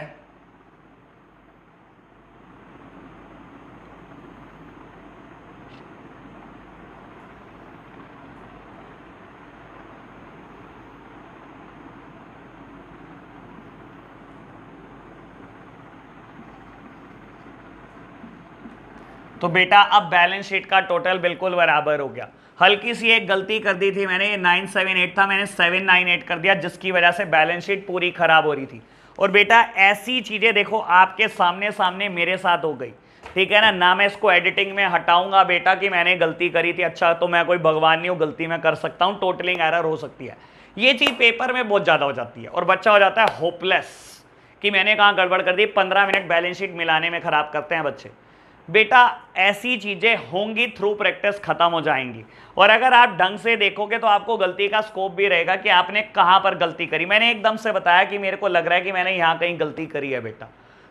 तो बेटा अब बैलेंस शीट का टोटल बिल्कुल बराबर हो गया हल्की सी एक गलती कर दी थी मैंने नाइन सेवन एट था मैंने सेवन नाइन एट कर दिया जिसकी वजह से बैलेंस शीट पूरी खराब हो रही थी और बेटा ऐसी चीज़ें देखो आपके सामने सामने मेरे साथ हो गई ठीक है ना ना मैं इसको एडिटिंग में हटाऊंगा बेटा कि मैंने गलती करी थी अच्छा तो मैं कोई भगवान नहीं हूँ गलती में कर सकता हूँ टोटलिंग एरर हो सकती है ये चीज़ पेपर में बहुत ज़्यादा हो जाती है और बच्चा हो जाता है होपलेस कि मैंने कहाँ गड़बड़ कर दी पंद्रह मिनट बैलेंस शीट मिलाने में ख़राब करते हैं बच्चे बेटा ऐसी चीज़ें होंगी थ्रू प्रैक्टिस ख़त्म हो जाएंगी और अगर आप ढंग से देखोगे तो आपको गलती का स्कोप भी रहेगा कि आपने कहाँ पर गलती करी मैंने एकदम से बताया कि मेरे को लग रहा है कि मैंने यहाँ कहीं गलती करी है बेटा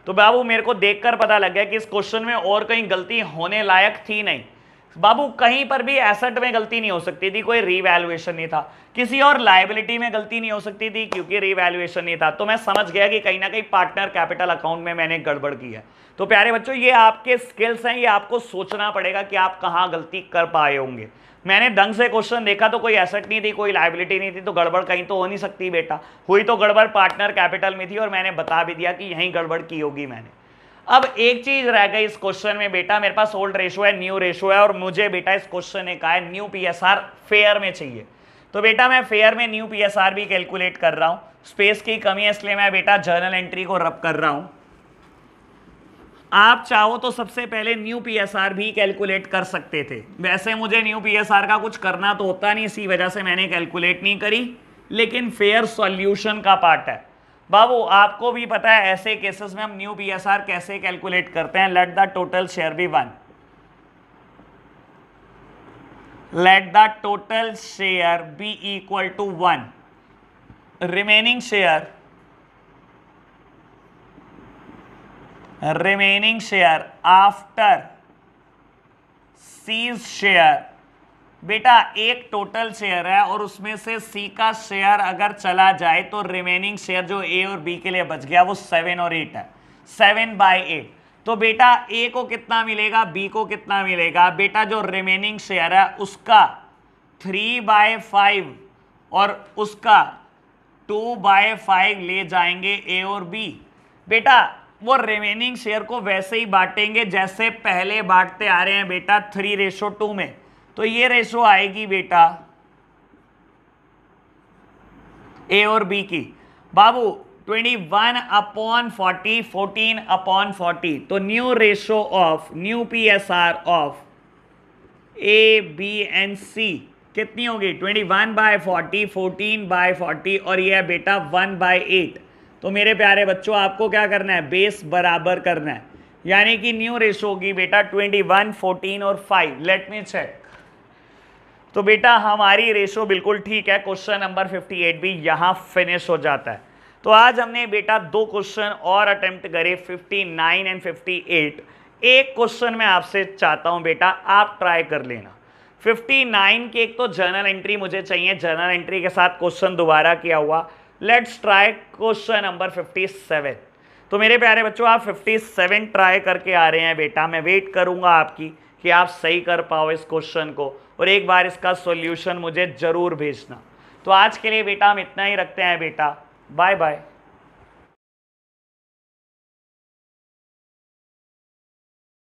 तो बाबू मेरे को देखकर पता लग गया कि इस क्वेश्चन में और कहीं गलती होने लायक थी नहीं बाबू कहीं पर भी एसेट में गलती नहीं हो सकती थी कोई रीवैल्युएशन नहीं था किसी और लाइबिलिटी में गलती नहीं हो सकती थी क्योंकि रीवैल्युएशन नहीं था तो मैं समझ गया कि कहीं ना कहीं पार्टनर कैपिटल अकाउंट में मैंने गड़बड़ की है तो प्यारे बच्चों ये आपके स्किल्स हैं ये आपको सोचना पड़ेगा कि आप कहाँ गलती कर पाए होंगे मैंने ढंग से क्वेश्चन देखा तो कोई एसेट नहीं थी कोई लाइबिलिटी नहीं थी तो गड़बड़ कहीं तो हो नहीं सकती बेटा हुई तो गड़बड़ पार्टनर कैपिटल में थी और मैंने बता भी दिया कि यहीं गड़बड़ की होगी मैंने अब एक चीज रह गई इस क्वेश्चन में बेटा मेरे पास ओल्ड रेशो है न्यू रेशो है और मुझे बेटा इस क्वेश्चन ने कहा है न्यू पीएसआर फेयर में चाहिए तो बेटा मैं फेयर में न्यू पीएसआर भी कैलकुलेट कर रहा हूँ स्पेस की कमी है इसलिए मैं बेटा जर्नल एंट्री को रब कर रहा हूं आप चाहो तो सबसे पहले न्यू आर भी कैलकुलेट कर सकते थे वैसे मुझे न्यू आर का कुछ करना तो होता नहीं इसी वजह से मैंने कैलकुलेट नहीं करी लेकिन फेयर सॉल्यूशन का पार्ट है बाबू आपको भी पता है ऐसे केसेस में हम न्यू आर कैसे कैलकुलेट करते हैं let the total share be one let the total share be equal to one remaining share remaining share after C's share बेटा एक टोटल शेयर है और उसमें से सी का शेयर अगर चला जाए तो रिमेनिंग शेयर जो ए और बी के लिए बच गया वो सेवन और एट है सेवन बाय एट तो बेटा ए को कितना मिलेगा बी को कितना मिलेगा बेटा जो रिमेनिंग शेयर है उसका थ्री बाय फाइव और उसका टू बाय फाइव ले जाएंगे ए और बी बेटा वो रिमेनिंग शेयर को वैसे ही बांटेंगे जैसे पहले बांटते आ रहे हैं बेटा थ्री रेशो टू में तो ये रेशो आएगी बेटा ए और बी की बाबू 21 upon forty fourteen upon forty तो new ratio of new PSR of A B and C कितनी होगी 21 by forty fourteen by forty और ये है बेटा 1 बाय एट तो मेरे प्यारे बच्चों आपको क्या करना है बेस बराबर करना है यानी कि न्यू रेशो होगी बेटा 21 14 और 5 लेट मी चेक तो बेटा हमारी रेशो बिल्कुल ठीक है क्वेश्चन नंबर 58 भी यहाँ फिनिश हो जाता है तो आज हमने बेटा दो क्वेश्चन और अटेम्प्ट करे 59 एंड 58 एक क्वेश्चन मैं आपसे चाहता हूँ बेटा आप ट्राई कर लेना 59 की एक तो जर्नल एंट्री मुझे चाहिए जर्नल एंट्री के साथ क्वेश्चन दोबारा किया हुआ let's try question number seven तो मेरे प्यारे बच्चों आप 57 ट्राई करके आ रहे हैं बेटा मैं वेट करूंगा आपकी कि आप सही कर पाओ इस क्वेश्चन को और एक बार इसका सॉल्यूशन मुझे ज़रूर भेजना तो आज के लिए बेटा हम इतना ही रखते हैं बेटा बाय बाय